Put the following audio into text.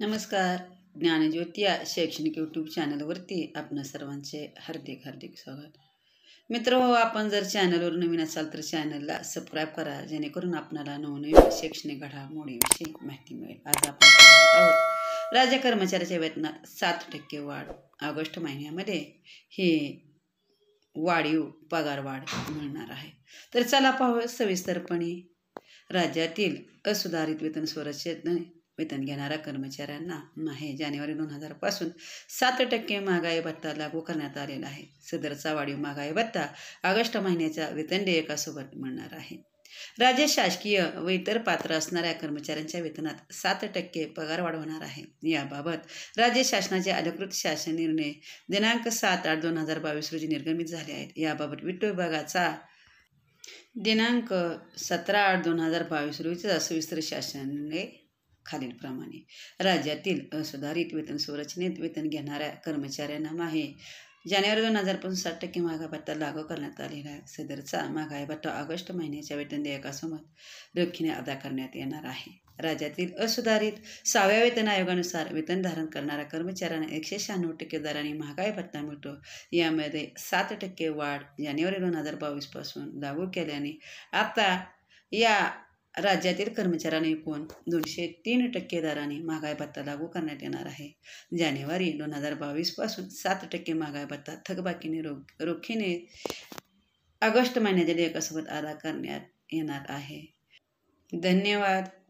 नमस्कार ज्ञानज्योती या शैक्षणिक यूट्यूब चॅनलवरती आपण सर्वांचे हार्दिक हार्दिक स्वागत मित्र हो, आपण जर चॅनलवर नवीन असाल तर चॅनलला सबस्क्राईब करा जेणेकरून आपणाला नवनवीन शैक्षणिक घडामोडीविषयी माहिती मिळेल आज आपण आहोत राज्य कर्मचाऱ्याच्या वेतनात सात टक्के वाढ ऑगस्ट महिन्यामध्ये ही वाढीव पगारवाढ मिळणार आहे तर चला पाहू सविस्तरपणे राज्यातील असुधारित वेतन स्वरचने वेतन घेणाऱ्या कर्मचाऱ्यांना माहे जानेवारी दोन हजारपासून सात टक्के महागाई भत्ता लागू करण्यात आलेला आहे सदरचा वाढीव महागाई भत्ता ऑगस्ट महिन्याच्या वेतन देयकासोबत मिळणार आहे राज्य शासकीय व इतर पात्र असणाऱ्या कर्मचाऱ्यांच्या वेतनात सात टक्के पगार वाढ होणार आहे याबाबत राज्य शासनाचे अधिकृत शासन निर्णय दिनांक सात आठ दोन हजार बावीस रोजी निर्गमित झाले आहेत याबाबत वित्त विभागाचा दिनांक सतरा आठ दोन हजार बावीस रोजीचा सविस्तर शासन निर्णय खालीलप्रमाणे राज्यातील असुधारित वेतन संरचनेत वेतन घेणाऱ्या कर्मचाऱ्यांना माहे जानेवारी दोन हजार पासून साठ टक्के महागाई भत्ता लागू करण्यात आलेला आहे सदरचा महागाई भत्ता ऑगस्ट महिन्याच्या वेतन देयकासोबत रोखीने अदा करण्यात येणार आहे राज्यातील असुधारित सहाव्या वेतन आयोगानुसार वेतन धारण करणाऱ्या कर्मचाऱ्यांना एकशे शहाण्णव टक्के दराने महागाई भत्ता मिळतो यामध्ये सात टक्के वाढ जानेवारी दोन हजार बावीसपासून लागू केल्याने आता या राज्यातील कर्मचाऱ्यांना एकूण दोनशे तीन टक्के दराने महागाई भत्ता लागू करण्यात येणार आहे जानेवारी दोन हजार बावीसपासून सात टक्के महागाई भत्ता थकबाकीने रो रोखीने ऑगस्ट महिन्याच्या लेखासोबत अदा करण्यात येणार आहे धन्यवाद